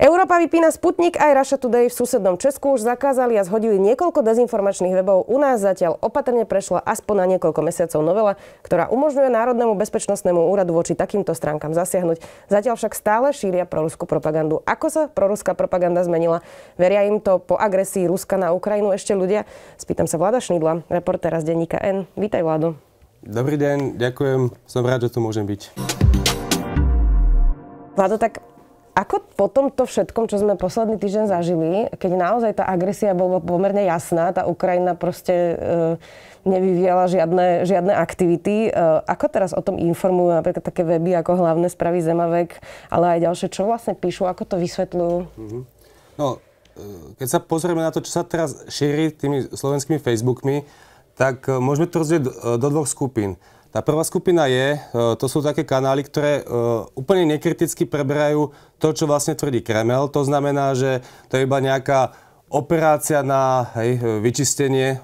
Európa vypína Sputnik aj Russia Today v susednom Česku už zakázali a zhodili niekoľko dezinformačných webov. U nás zatiaľ opatrne prešla aspoň na niekoľko mesiacov novela, ktorá umožňuje Národnému bezpečnostnému úradu voči takýmto stránkam zasiahnuť. Zatiaľ však stále šíria proruskú propagandu. Ako sa proruská propaganda zmenila? Veria im to po agresii Ruska na Ukrajinu ešte ľudia? Spýtam sa Vlada Šnidla, reportéra z denníka N. Vítaj, Vlado. Dobrý deň, ďakujem. Som rád, že tu môžem byť. Vlado, tak ako po tomto všetkom, čo sme posledný týždeň zažili, keď naozaj tá agresia bola pomerne jasná, tá Ukrajina proste e, nevyvíjala žiadne, žiadne aktivity, e, ako teraz o tom informujú napríklad také weby ako hlavné spravy Zemavek, ale aj ďalšie, čo vlastne píšu, ako to vysvetľujú? Mhm. No, e, keď sa pozrieme na to, čo sa teraz šíri tými slovenskými Facebookmi, tak e, môžeme to rozdieť e, do dvoch skupín. Tá prvá skupina je, e, to sú také kanály, ktoré e, úplne nekriticky preberajú to, čo vlastne tvrdí Kremel. To znamená, že to je iba nejaká operácia na hej, vyčistenie.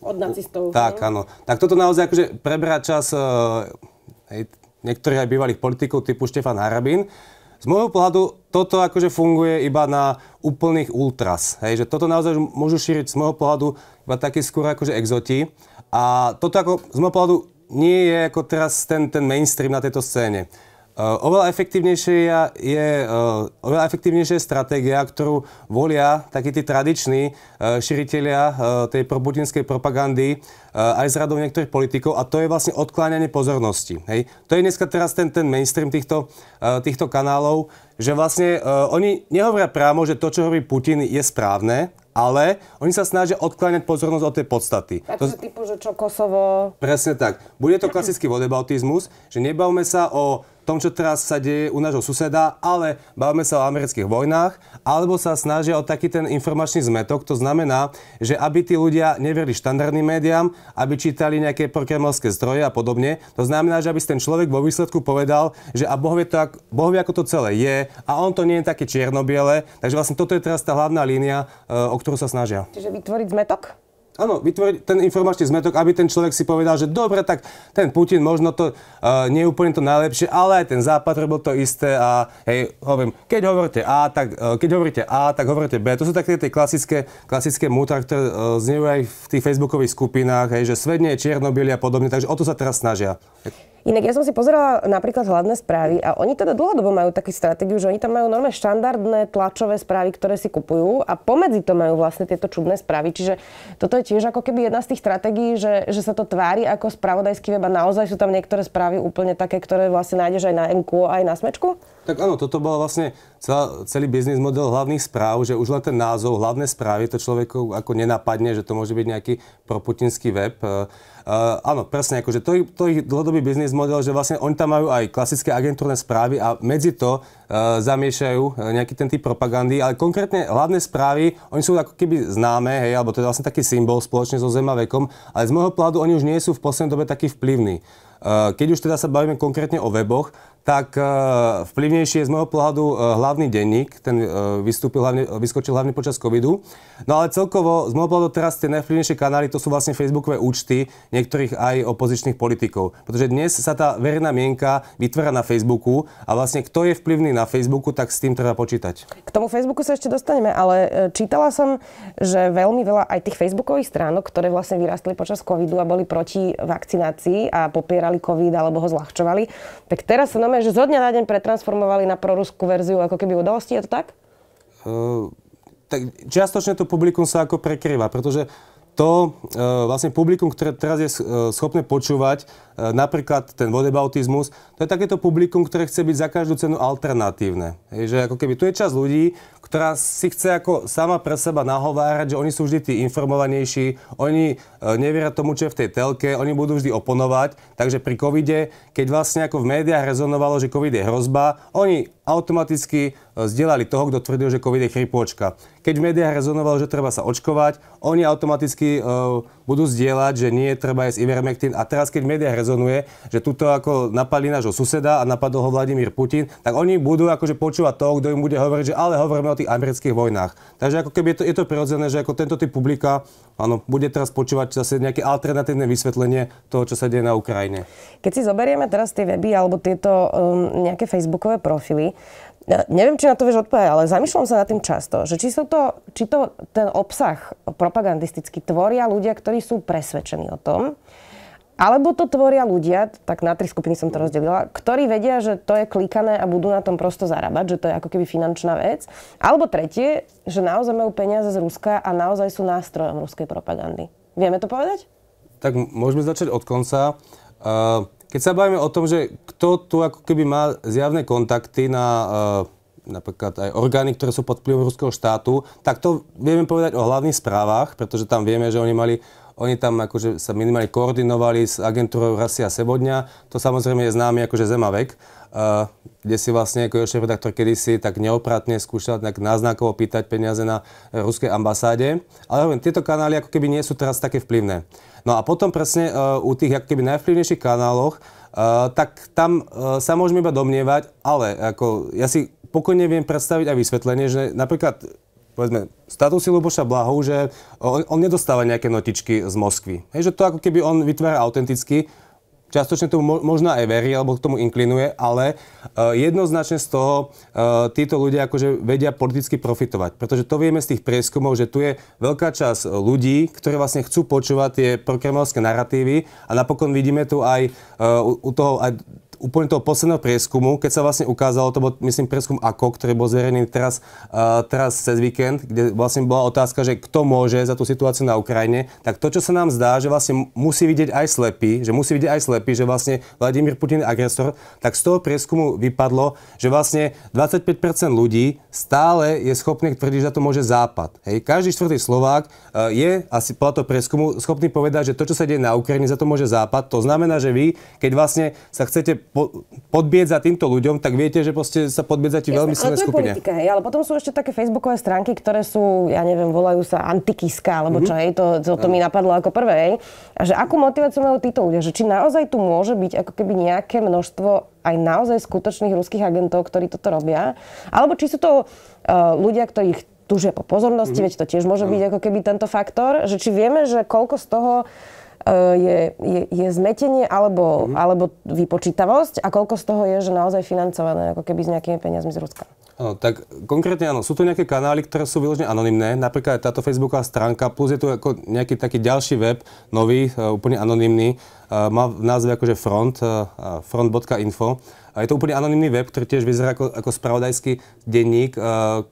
Od nacistov. Tak, áno. Tak toto naozaj akože preberá čas e, hej, niektorých aj bývalých politikov typu Štefan Harabín. Z môjho pohľadu toto akože funguje iba na úplných ultras. Hej, že toto naozaj môžu šíriť z môjho pohľadu iba taký skôr akože exoti. A toto ako z môjho pohľadu nie je ako teraz ten, ten mainstream na tejto scéne. Eh, oveľa efektívnejšia je, eh, oveľa efektívnejšie je stratégia, ktorú volia takí tí tradiční eh, širiteľia tej probudinskej propagandy aj z radov niektorých politikov a to je vlastne odkláňanie pozornosti. Hej. To je dneska teraz ten, ten mainstream týchto, týchto kanálov, že vlastne oni nehovoria priamo, že to, čo hovorí Putin, je správne, ale oni sa snažia odkláňať pozornosť od tej podstaty. Takže to... typu, že čo Kosovo... Presne tak. Bude to klasický vodebautizmus, že nebavme sa o tom, čo teraz sa deje u nášho suseda, ale bavme sa o amerických vojnách, alebo sa snažia o taký ten informačný zmetok. To znamená, že aby tí ľudia neverili štandardným médiám, aby čítali nejaké prokremelské zdroje a podobne. To znamená, že aby si ten človek vo výsledku povedal, že a boh vie, to, boh vie ako to celé je a on to nie je také čierno-biele. Takže vlastne toto je teraz tá hlavná línia, e, o ktorú sa snažia. Čiže vytvoriť zmetok? Áno, vytvoriť ten informačný zmetok, aby ten človek si povedal, že dobre, tak ten Putin možno to e, nie je úplne to najlepšie, ale aj ten Západ robil to isté a hej, hovorím, keď hovoríte A, tak, e, keď hovoríte A, tak hovoríte B. To sú také tie klasické, klasické mutra, ktoré e, znejú aj v tých facebookových skupinách, hej, že svedne je čiernobyli a podobne, takže o to sa teraz snažia. Inak ja som si pozerala napríklad hlavné správy a oni teda dlhodobo majú takú stratégiu, že oni tam majú normálne štandardné tlačové správy, ktoré si kupujú a pomedzi to majú vlastne tieto čudné správy. Čiže toto je tiež ako keby jedna z tých stratégií, že, že sa to tvári ako spravodajský web a naozaj sú tam niektoré správy úplne také, ktoré vlastne nájdeš aj na MQ, aj na smečku? Tak áno, toto bola vlastne celá, celý biznis model hlavných správ, že už len ten názov, hlavné správy, to človeku ako nenapadne, že to môže byť nejaký proputinský web. Uh, áno, presne, akože to, to ich dlhodobý biznis model, že vlastne oni tam majú aj klasické agentúrne správy a medzi to uh, zamiešajú nejaký ten typ propagandy, ale konkrétne hlavné správy, oni sú ako keby známe, hej, alebo to je vlastne taký symbol spoločne so Zemavekom, ale z môjho pohľadu oni už nie sú v poslednej dobe takí vplyvní. Keď už teda sa bavíme konkrétne o weboch, tak e, vplyvnejší je z môjho pohľadu e, hlavný denník, ten e, vystúpil hlavne, vyskočil hlavne počas covidu. No ale celkovo z môjho pohľadu teraz tie najvplyvnejšie kanály to sú vlastne facebookové účty niektorých aj opozičných politikov. Pretože dnes sa tá verejná mienka vytvára na Facebooku a vlastne kto je vplyvný na Facebooku, tak s tým treba počítať. K tomu Facebooku sa ešte dostaneme, ale čítala som, že veľmi veľa aj tých facebookových stránok, ktoré vlastne vyrastli počas covidu a boli proti vakcinácii a popierali covid alebo ho zľahčovali, tak teraz sa normálne, že zo dňa na deň pretransformovali na proruskú verziu ako keby udalosti, je to tak? Uh, tak čiastočne to publikum sa ako prekrýva, pretože uh, to e, vlastne publikum, ktoré teraz je e, schopné počúvať, e, napríklad ten vodebautizmus, to je takéto publikum, ktoré chce byť za každú cenu alternatívne. Hej, že ako keby tu je čas ľudí, ktorá si chce ako sama pre seba nahovárať, že oni sú vždy tí informovanejší, oni nevieria tomu, čo je v tej telke, oni budú vždy oponovať. Takže pri covide, keď vlastne ako v médiách rezonovalo, že covid je hrozba, oni automaticky e, zdieľali toho, kto tvrdil, že COVID je chrypôčka. Keď v médiách rezonovalo, že treba sa očkovať, oni automaticky e, budú zdieľať, že nie treba jesť Ivermectin. A teraz, keď médiách rezonuje, že tuto ako napadli nášho suseda a napadol ho Vladimír Putin, tak oni budú akože počúvať to, kto im bude hovoriť, že ale hovoríme o tých amerických vojnách. Takže ako keby je to, je to prirodzené, že ako tento typ publika áno, bude teraz počúvať zase nejaké alternatívne vysvetlenie toho, čo sa deje na Ukrajine. Keď si zoberieme teraz tie weby alebo tieto um, nejaké facebookové profily, neviem, či na to vieš odpovedať, ale zamýšľam sa nad tým často, že či, sú to, či to ten obsah propagandisticky tvoria ľudia, ktorí sú presvedčení o tom, alebo to tvoria ľudia, tak na tri skupiny som to rozdelila, ktorí vedia, že to je klikané a budú na tom prosto zarábať, že to je ako keby finančná vec. Alebo tretie, že naozaj majú peniaze z Ruska a naozaj sú nástrojom ruskej propagandy. Vieme to povedať? Tak môžeme začať od konca. Uh keď sa bavíme o tom, že kto tu ako keby má zjavné kontakty na uh, napríklad aj orgány, ktoré sú pod vplyvom ruského štátu, tak to vieme povedať o hlavných správach, pretože tam vieme, že oni mali oni tam akože sa minimálne koordinovali s agentúrou Rasia Sebodňa. To samozrejme je známy akože Zemavek, eh, kde si vlastne ako ešte redaktor kedysi tak neopratne skúšal tak náznakovo pýtať peniaze na ruskej ambasáde. Ale hovorím, tieto kanály ako keby nie sú teraz také vplyvné. No a potom presne uh, u tých keby najvplyvnejších kanáloch, uh, tak tam uh, sa môžeme iba domnievať, ale ako, ja si pokojne viem predstaviť aj vysvetlenie, že napríklad povedzme, statusy Luboša Blahu, že on, on nedostáva nejaké notičky z Moskvy. Hej, že to ako keby on vytvára autenticky, Častočne tomu možno aj verí, alebo k tomu inklinuje, ale e, jednoznačne z toho e, títo ľudia akože vedia politicky profitovať. Pretože to vieme z tých prieskumov, že tu je veľká časť e, ľudí, ktorí vlastne chcú počúvať tie prokremelské narratívy a napokon vidíme tu aj u toho aj úplne toho posledného prieskumu, keď sa vlastne ukázalo, to bol myslím prieskum AKO, ktorý bol zverejný teraz, uh, teraz cez víkend, kde vlastne bola otázka, že kto môže za tú situáciu na Ukrajine, tak to, čo sa nám zdá, že vlastne musí vidieť aj slepý, že musí vidieť aj slepý, že vlastne Vladimír Putin je agresor, tak z toho prieskumu vypadlo, že vlastne 25% ľudí stále je schopné tvrdiť, že za to môže Západ. Hej. Každý štvrtý Slovák uh, je, asi po toho prieskumu, schopný povedať, že to, čo sa deje na Ukrajine, za to môže Západ. To znamená, že vy, keď vlastne sa chcete podbiedza týmto ľuďom, tak viete, že proste sa podbiedzate veľmi silné skupine. Politika, hej, ale potom sú ešte také facebookové stránky, ktoré sú, ja neviem, volajú sa antikiska, alebo mm-hmm. čo, mhm. hej, to, to, to mi napadlo ako prvé, hej. A že akú motiváciu majú títo ľudia, že či naozaj tu môže byť ako keby nejaké množstvo aj naozaj skutočných ruských agentov, ktorí toto robia, alebo či sú to uh, ľudia, ktorých tužia po pozornosti, mm-hmm. veď to tiež môže ano. byť ako keby tento faktor, že či vieme, že koľko z toho E, je, je, je zmetenie alebo, mm-hmm. alebo vypočítavosť a koľko z toho je, že naozaj financované ako keby s nejakými peniazmi z Ruska. Ano, tak konkrétne áno, sú to nejaké kanály, ktoré sú vyložené anonimné, napríklad táto facebooková stránka, plus je tu ako nejaký taký ďalší web, nový, e, úplne anonimný, e, má v názve akože front, front.info. A je to úplne anonimný web, ktorý tiež vyzerá ako, ako spravodajský denník,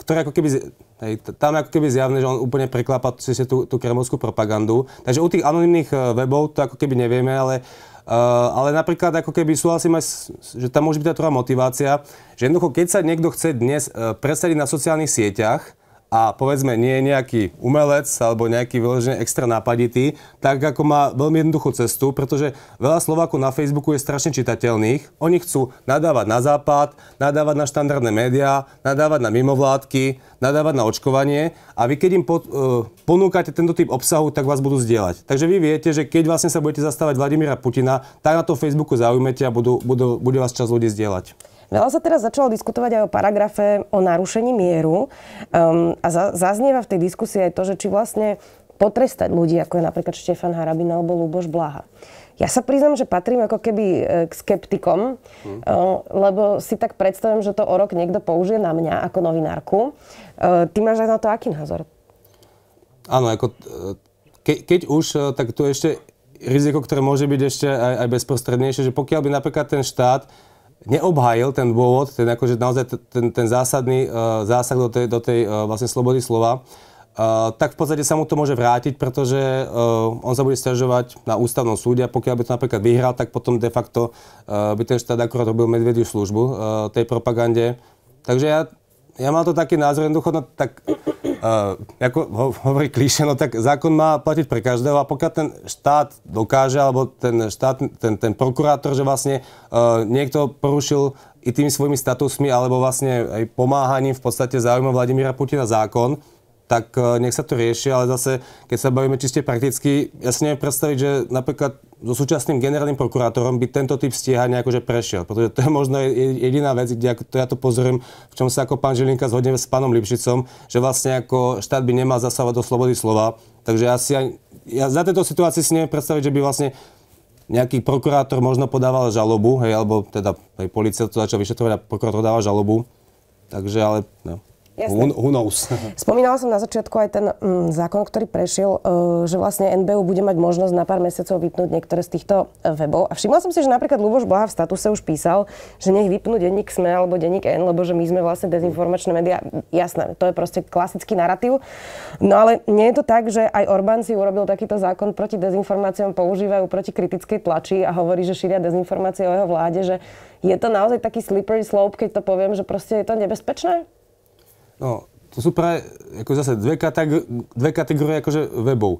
ktorý ako keby Hej, tam ako keby zjavné, že on úplne preklápa tú, tú, tú kremovskú propagandu. Takže u tých anonimných e, webov to ako keby nevieme, ale Uh, ale napríklad ako keby súhlasím aj, že tam môže byť tá motivácia, že jednoducho keď sa niekto chce dnes uh, presadiť na sociálnych sieťach, a povedzme nie je nejaký umelec alebo nejaký vyložený extra nápaditý, tak ako má veľmi jednoduchú cestu, pretože veľa Slovákov na Facebooku je strašne čitateľných. Oni chcú nadávať na západ, nadávať na štandardné médiá, nadávať na mimovládky, nadávať na očkovanie a vy keď im pod, uh, e, ponúkate tento typ obsahu, tak vás budú zdieľať. Takže vy viete, že keď vlastne sa budete zastávať Vladimíra Putina, tak na to Facebooku zaujmete a budú, budú, bude vás čas ľudí zdieľať. Veľa sa teraz začalo diskutovať aj o paragrafe o narušení mieru um, a za, zaznieva v tej diskusii aj to, že či vlastne potrestať ľudí, ako je napríklad Štefan Harabin alebo Luboš Blaha. Ja sa priznam, že patrím ako keby e, k skeptikom, hmm. lebo si tak predstavím, že to o rok niekto použije na mňa ako novinárku. E, ty máš aj na to aký názor? Áno, ako ke, keď už, tak tu ešte riziko, ktoré môže byť ešte aj, aj bezprostrednejšie, že pokiaľ by napríklad ten štát neobhájil ten dôvod, ten, akože naozaj ten, ten zásadný uh, zásah do tej, do tej uh, vlastne slobody slova, Uh, tak v podstate sa mu to môže vrátiť, pretože uh, on sa bude stiažovať na ústavnom súde a pokiaľ by to napríklad vyhral, tak potom de facto uh, by ten štát akurát robil medvediu službu uh, tej propagande. Takže ja, ja mám to taký názor, jednoducho, no, tak Uh, ako ho, hovorí klíše, no tak zákon má platiť pre každého a pokiaľ ten štát dokáže, alebo ten štát, ten, ten prokurátor, že vlastne uh, niekto porušil i tými svojimi statusmi, alebo vlastne aj pomáhaním v podstate záujmom Vladimíra Putina zákon, tak e, nech sa to rieši, ale zase, keď sa bavíme čiste prakticky, ja si neviem predstaviť, že napríklad so súčasným generálnym prokurátorom by tento typ stíhania akože prešiel, pretože to je možno jediná vec, kde to ja to pozorujem, v čom sa ako pán Žilinka zhodneme s pánom Lipšicom, že vlastne ako štát by nemal zasávať do slobody slova, takže asi si aj, ja za tejto situácii si neviem predstaviť, že by vlastne nejaký prokurátor možno podával žalobu, hej, alebo teda hej, policia to začal vyšetrovať a prokurátor dával žalobu, takže ale... No. Hunous. Spomínala som na začiatku aj ten mm, zákon, ktorý prešiel, e, že vlastne NBU bude mať možnosť na pár mesiacov vypnúť niektoré z týchto e, webov. A všimla som si, že napríklad Luboš Blaha v statuse už písal, že nech vypnú denník SME alebo denník N, lebo že my sme vlastne dezinformačné médiá. Jasné, to je proste klasický narratív. No ale nie je to tak, že aj Orbán si urobil takýto zákon proti dezinformáciám, používajú proti kritickej tlači a hovorí, že šíria dezinformácie o jeho vláde, že je to naozaj taký slippery slope, keď to poviem, že proste je to nebezpečné? No, to sú práve ako zase dve, kategórie, dve kategórie akože webov.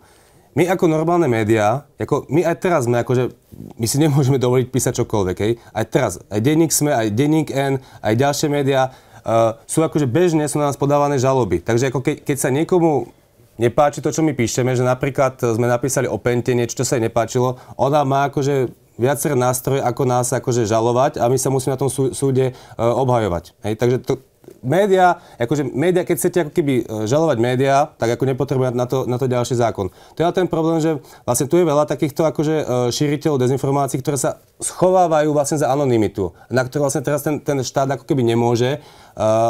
My ako normálne médiá, ako my aj teraz sme akože, my si nemôžeme dovoliť písať čokoľvek, hej. Aj teraz, aj denník sme, aj denník N, aj ďalšie médiá uh, sú akože bežne, sú na nás podávané žaloby. Takže ako ke, keď sa niekomu nepáči to, čo my píšeme, že napríklad sme napísali o Pente niečo, čo sa jej nepáčilo, ona má akože viacer nástroje, ako nás akože žalovať a my sa musíme na tom súde uh, obhajovať. Hej, takže to, média, akože média, keď chcete ako keby e, žalovať médiá, tak ako nepotrebujete na to, na to ďalší zákon. To je ale ten problém, že vlastne tu je veľa takýchto akože e, šíriteľov dezinformácií, ktoré sa schovávajú vlastne za anonymitu, na ktorú vlastne teraz ten, ten štát ako keby nemôže e,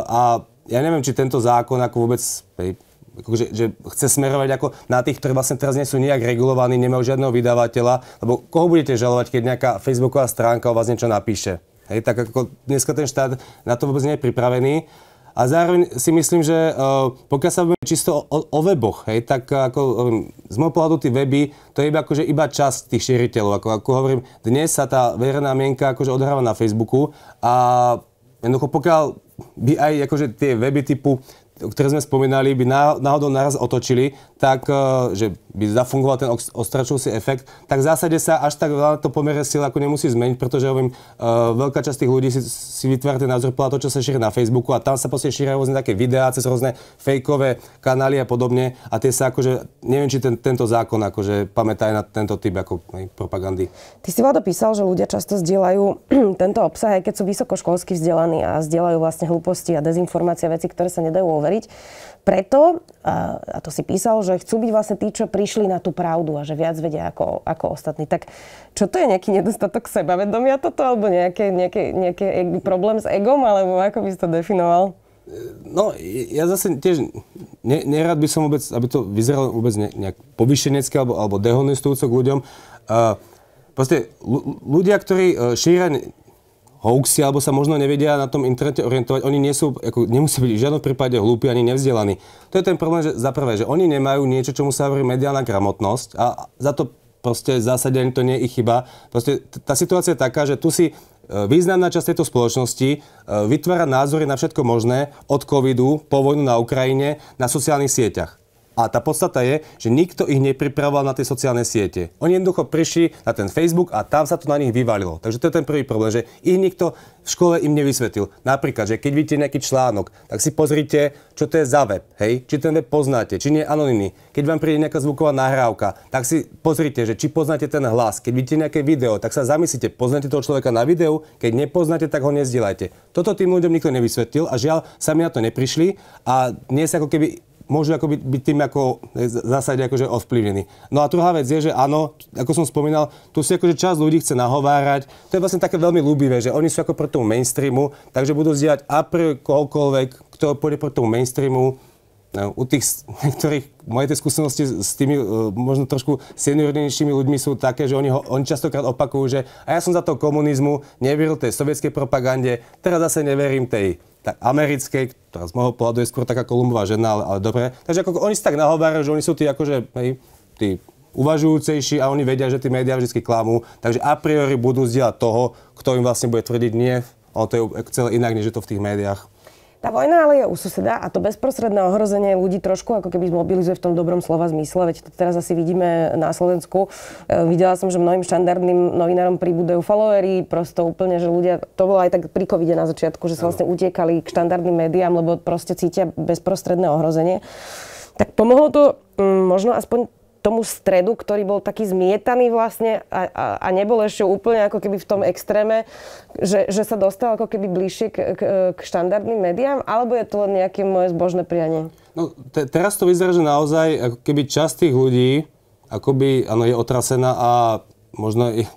a ja neviem, či tento zákon ako vôbec akože, že chce smerovať ako na tých, ktorí vlastne teraz nie sú nejak regulovaní, nemajú žiadneho vydavateľa, lebo koho budete žalovať, keď nejaká facebooková stránka o vás niečo napíše? Hej, tak ako dneska ten štát na to vôbec nie je pripravený. A zároveň si myslím, že uh, pokiaľ sa bavíme čisto o, o weboch, hej, tak ako, um, z môjho pohľadu tie weby, to je iba, akože iba časť tých šíriteľov. Ako, ako hovorím, dnes sa tá verejná mienka akože odhráva na Facebooku a jednoducho pokiaľ by aj akože tie weby typu ktoré sme spomínali, by náhodou naraz otočili, tak e, že by zafungoval ten ostračujúci efekt, tak v zásade sa až tak veľa to pomere sil ako nemusí zmeniť, pretože hovorím, uh, e, veľká časť tých ľudí si, si vytvára ten názor podľa toho, čo sa šíri na Facebooku a tam sa proste šíria rôzne také videá cez rôzne fejkové kanály a podobne a tie sa akože, neviem, či ten, tento zákon akože pamätá aj na tento typ ako aj, propagandy. Ty si Vlado písal, že ľudia často zdieľajú tento obsah, aj keď sú vysokoškolsky vzdelaní a zdieľajú vlastne hlúposti a dezinformácie, veci, ktoré sa nedajú overiť preto, a to si písal, že chcú byť vlastne tí, čo prišli na tú pravdu a že viac vedia ako, ako ostatní. Tak čo to je nejaký nedostatok sebavedomia toto, alebo nejaké, nejaké, nejaký e- problém s egom, alebo ako by si to definoval? No, ja zase tiež ne, nerad by som vôbec, aby to vyzeralo vôbec ne, nejak povyšenecké alebo, alebo dehonestujúco k ľuďom. Uh, proste ľudia, ktorí e, šíria hoaxy, alebo sa možno nevedia na tom internete orientovať. Oni nie sú, ako, nemusí byť v žiadnom prípade hlúpi ani nevzdelaní. To je ten problém, že za prvé, že oni nemajú niečo, čomu sa hovorí mediálna gramotnosť a za to proste v zásade to nie je ich chyba. Proste tá situácia je taká, že tu si e, významná časť tejto spoločnosti e, vytvára názory na všetko možné, od covidu, po vojnu na Ukrajine, na sociálnych sieťach. A tá podstata je, že nikto ich nepripravoval na tie sociálne siete. Oni jednoducho prišli na ten Facebook a tam sa to na nich vyvalilo. Takže to je ten prvý problém, že ich nikto v škole im nevysvetlil. Napríklad, že keď vidíte nejaký článok, tak si pozrite, čo to je za web, hej? Či ten web poznáte, či nie je anonimný. Keď vám príde nejaká zvuková nahrávka, tak si pozrite, že či poznáte ten hlas. Keď vidíte nejaké video, tak sa zamyslite, poznáte toho človeka na videu, keď nepoznáte, tak ho nezdielajte. Toto tým ľuďom nikto nevysvetlil a žiaľ, sami na to neprišli a dnes ako keby môžu ako byť tým ako zásade akože ovplyvnení. No a druhá vec je, že áno, ako som spomínal, tu si akože čas ľudí chce nahovárať. To je vlastne také veľmi ľúbivé, že oni sú ako pro tomu mainstreamu, takže budú zdieľať a pre koľkoľvek, kto pôjde pro tomu mainstreamu, u tých niektorých, moje tie skúsenosti s tými e, možno trošku seniornejšími ľuďmi sú také, že oni, ho, oni častokrát opakujú, že a ja som za to komunizmu, neveril tej sovietskej propagande, teraz zase neverím tej tak americkej, ktorá z môjho pohľadu je skôr taká kolumbová žena, ale, ale dobre. Takže ako oni sa tak nahovárajú, že oni sú tí akože, hej, tí uvažujúcejší a oni vedia, že tí médiá vždy klamú, takže a priori budú zdieľať toho, kto im vlastne bude tvrdiť nie, Ale to je celé inak, než je to v tých médiách. Tá vojna ale je u suseda a to bezprostredné ohrozenie ľudí trošku ako keby zmobilizuje v tom dobrom slova zmysle. Veď to teraz asi vidíme na Slovensku. E, videla som, že mnohým štandardným novinárom pribúdajú followery, prosto úplne, že ľudia, to bolo aj tak pri covide na začiatku, že sa vlastne utiekali k štandardným médiám, lebo proste cítia bezprostredné ohrozenie. Tak pomohlo to mm, možno aspoň tomu stredu, ktorý bol taký zmietaný vlastne a, a, a nebol ešte úplne ako keby v tom extréme, že, že sa dostal ako keby bližšie k, k, k štandardným médiám, alebo je to len nejaké moje zbožné prianie? No te, teraz to vyzerá, že naozaj ako keby časť tých ľudí akoby, áno, je otrasená a možno je,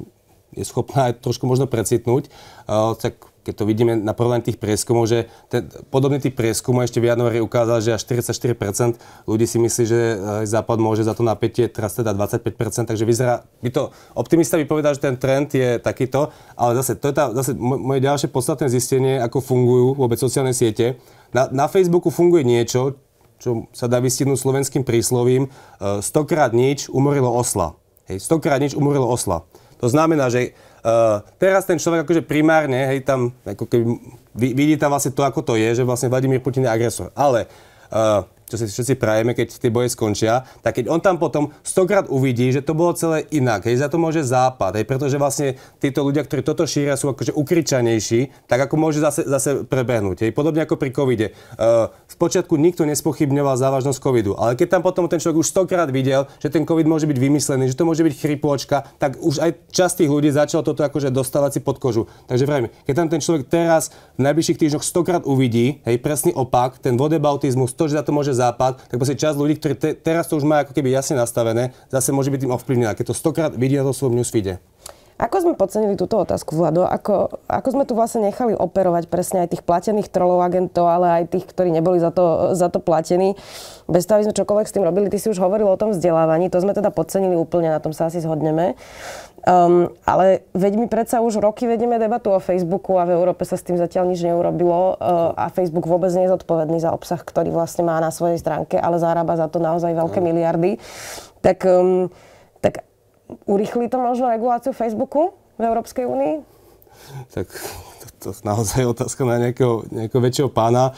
je schopná aj trošku možno precitnúť, uh, tak keď to vidíme na porovnaní tých prieskumov, že ten podobný typ prieskumov ešte v januári ukázal, že až 44% ľudí si myslí, že eh, Západ môže za to napätie, teraz teda 25%, takže vyzerá, by to, optimista by povedal, že ten trend je takýto, ale zase, to je tá, zase moje ďalšie podstatné zistenie, ako fungujú vôbec sociálne siete. Na, na Facebooku funguje niečo, čo sa dá vystihnúť slovenským príslovím, eh, stokrát nič umorilo osla. Hej, stokrát nič umorilo osla. To znamená, že Uh, teraz ten človek akože primárne, hej, tam ako keby vidí tam vlastne to, ako to je, že vlastne Vladimír Putin je agresor. Ale uh, čo si všetci prajeme, keď tie boje skončia, tak keď on tam potom stokrát uvidí, že to bolo celé inak, hej, za to môže západ, hej, pretože vlastne títo ľudia, ktorí toto šíria, sú akože ukričanejší, tak ako môže zase, zase prebehnúť. Hej. Podobne ako pri covide. Uh, v počiatku nikto nespochybňoval závažnosť covidu, ale keď tam potom ten človek už stokrát videl, že ten covid môže byť vymyslený, že to môže byť chrypôčka, tak už aj časť tých ľudí začalo toto akože dostávať si pod kožu. Takže vrajme, keď tam ten človek teraz v najbližších týždňoch stokrát uvidí, hej, presný opak, ten vodebautizmus, to, že za to môže západ, tak proste časť ľudí, ktorí te, teraz to už majú ako keby jasne nastavené, zase môže byť tým ovplyvnená, keď to stokrát vidia na tom svojom newsfeede. Ako sme podcenili túto otázku, Vlado? Ako, ako sme tu vlastne nechali operovať presne aj tých platených trolov agentov, ale aj tých, ktorí neboli za to, za to platení, bez toho, aby sme čokoľvek s tým robili. Ty si už hovoril o tom vzdelávaní, to sme teda podcenili úplne, na tom sa asi zhodneme. Um, ale veď my predsa už roky vedieme debatu o Facebooku a v Európe sa s tým zatiaľ nič neurobilo uh, a Facebook vôbec nie je zodpovedný za obsah, ktorý vlastne má na svojej stránke, ale zarába za to naozaj veľké miliardy. Tak um, urychlí to možno reguláciu Facebooku v Európskej únii? Tak to, to naozaj je otázka na nejakého, nejakého väčšieho pána. E,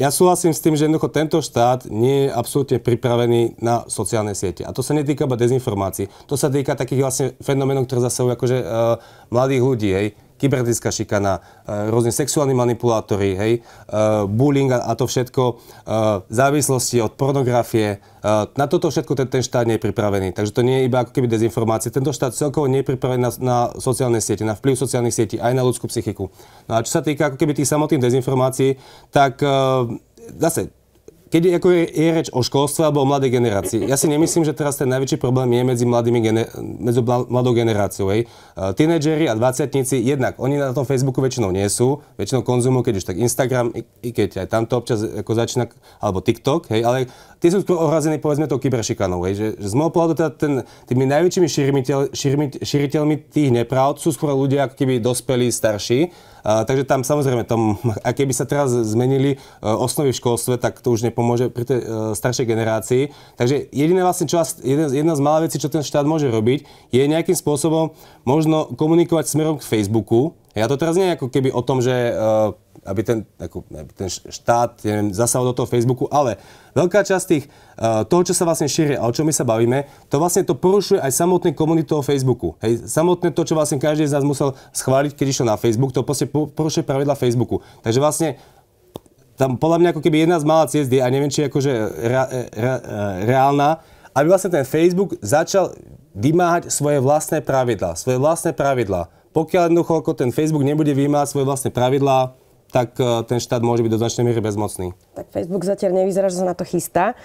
ja súhlasím s tým, že jednoducho tento štát nie je absolútne pripravený na sociálne siete. A to sa netýka iba dezinformácií. To sa týka takých vlastne fenoménov, ktoré zase akože e, mladých ľudí. Hej kybernetická šikana, e, rôzne sexuálni manipulátori, hej, e, bullying a to všetko, e, závislosti od pornografie. Na toto všetko ten, ten štát nie je pripravený. Takže to nie je iba ako keby dezinformácie. Tento štát celkovo nie je pripravený na, na sociálne siete, na vplyv sociálnych sietí, aj na ľudskú psychiku. No a čo sa týka ako keby tých samotných dezinformácií, tak zase keď je, ako je, je reč o školstve alebo o mladej generácii, ja si nemyslím, že teraz ten najväčší problém je medzi, mladými gener- medzi mladou generáciou. Hej. Uh, tínedžeri a dvaciatníci, jednak, oni na tom Facebooku väčšinou nie sú, väčšinou konzumujú, keď už tak Instagram, i, i keď aj tamto občas e, ako začína, alebo TikTok, hej, ale tie sú skôr ohrazení, povedzme, tou kyberšikanou. Hej, že, že z môjho pohľadu teda ten, tými najväčšími širiteľmi tých nepravd sú skôr ľudia ako keby dospelí, starší, takže tam samozrejme, tom, a keby sa teraz zmenili uh, osnovy v školstve, tak to už nepomôže pri tej uh, staršej generácii. Takže jediné vlastne, čo, jedna, jedna z malých vecí, čo ten štát môže robiť, je nejakým spôsobom možno komunikovať smerom k Facebooku, ja to teraz nie ako keby o tom, že uh, aby, ten, ako, aby ten štát ja neviem, zasahol do toho Facebooku, ale veľká časť tých, uh, toho, čo sa vlastne šíri a o čom my sa bavíme, to vlastne to porušuje aj samotné komunitu toho Facebooku. Hej, samotné to, čo vlastne každý z nás musel schváliť, keď išiel na Facebook, to proste porušuje pravidla Facebooku. Takže vlastne tam podľa mňa ako keby jedna z malá ciest je, a neviem, či je akože re, eh, re, re, reálna, aby vlastne ten Facebook začal vymáhať svoje vlastné pravidlá. Svoje vlastné pravidlá. Pokiaľ jednoducho ten Facebook nebude vymáhať svoje vlastné pravidlá, tak eh, ten štát môže byť do značnej miery bezmocný. Tak Facebook zatiaľ nevyzerá, že sa na to chystá.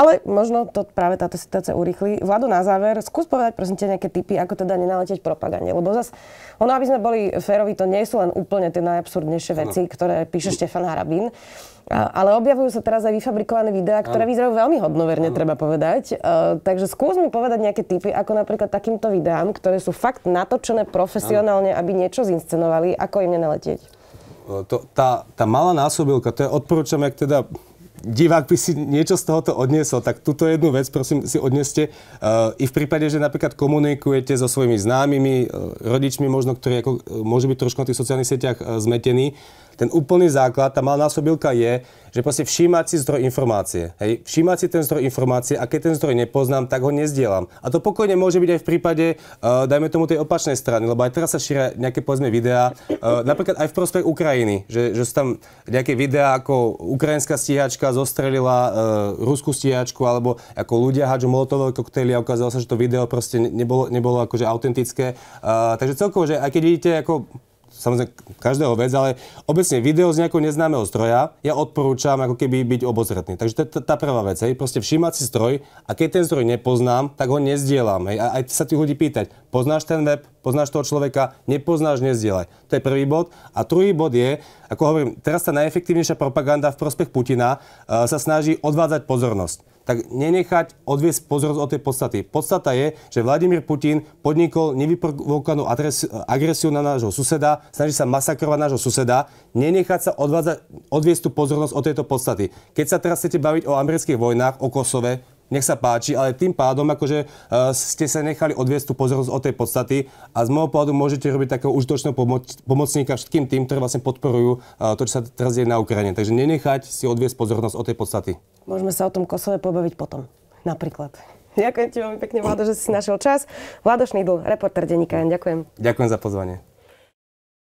Ale možno to práve táto situácia urýchli. Vlado, na záver, skús povedať prosím ťa nejaké typy, ako teda nenaleteť propagande. Lebo zase, ono, aby sme boli férovi, to nie sú len úplne tie najabsurdnejšie veci, no. ktoré píše Štefan Harabín. Ale objavujú sa teraz aj vyfabrikované videá, ktoré vyzerajú veľmi hodnoverne, ano. treba povedať. E, takže skús mi povedať nejaké typy, ako napríklad takýmto videám, ktoré sú fakt natočené profesionálne, ano. aby niečo zinscenovali, ako im nenaletieť. E, to, tá, tá malá násobilka, to je odporúčam, ak teda divák by si niečo z tohoto odniesol, tak túto jednu vec prosím si odneste. Uh, I v prípade, že napríklad komunikujete so svojimi známymi, uh, rodičmi možno, ktorí ako, uh, eh, môžu byť trošku na tých sociálnych sieťach uh, zmetení, ten úplný základ, tá malá násobilka je, že proste všímať si zdroj informácie. Hej, všímať si ten zdroj informácie a keď ten zdroj nepoznám, tak ho nezdielam. A to pokojne môže byť aj v prípade, uh, dajme tomu tej opačnej strany, lebo aj teraz sa šíria nejaké povedzme videá, uh, napríklad aj v prospech Ukrajiny, že, že sú tam nejaké videá, ako ukrajinská stíhačka zostrelila uh, ruskú stíhačku, alebo ako ľudia hádžu molotové koktejly a ukázalo sa, že to video proste nebolo, nebolo akože autentické. Uh, takže celkovo, že aj keď vidíte ako samozrejme každého vec, ale obecne video z nejakého neznámeho stroja, ja odporúčam ako keby byť obozretný. Takže to je tá prvá vec, hej, proste všímať si stroj a keď ten stroj nepoznám, tak ho nezdielam, hej, a aj sa tých ľudí pýtať, poznáš ten web, poznáš toho človeka, nepoznáš, nezdielaj. To je prvý bod. A druhý bod je, ako hovorím, teraz tá najefektívnejšia propaganda v prospech Putina uh, sa snaží odvádzať pozornosť tak nenechať odviesť pozornosť od tej podstaty. Podstata je, že Vladimír Putin podnikol nevyprovokovanú agresiu na nášho suseda, snaží sa masakrovať nášho suseda, nenechať sa odviesť tú pozornosť od tejto podstaty. Keď sa teraz chcete baviť o amerických vojnách, o Kosove, nech sa páči, ale tým pádom akože e, ste sa nechali odviesť tú pozornosť od tej podstaty a z môjho pohľadu môžete robiť takého užitočného pomoc- pomocníka všetkým tým, ktorí vlastne podporujú e, to, čo sa teraz deje na Ukrajine. Takže nenechať si odviesť pozornosť od tej podstaty. Môžeme sa o tom Kosove pobaviť potom, napríklad. Ďakujem ti veľmi pekne, Vlado, že si našiel čas. Vlado Šnýdl, reporter Deníka Ďakujem. Ďakujem za pozvanie.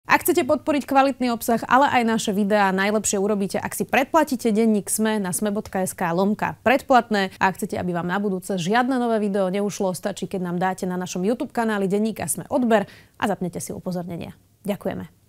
Ak chcete podporiť kvalitný obsah, ale aj naše videá, najlepšie urobíte, ak si predplatíte denník SME na sme.sk lomka predplatné. A ak chcete, aby vám na budúce žiadne nové video neušlo, stačí, keď nám dáte na našom YouTube kanáli denníka SME odber a zapnete si upozornenia. Ďakujeme.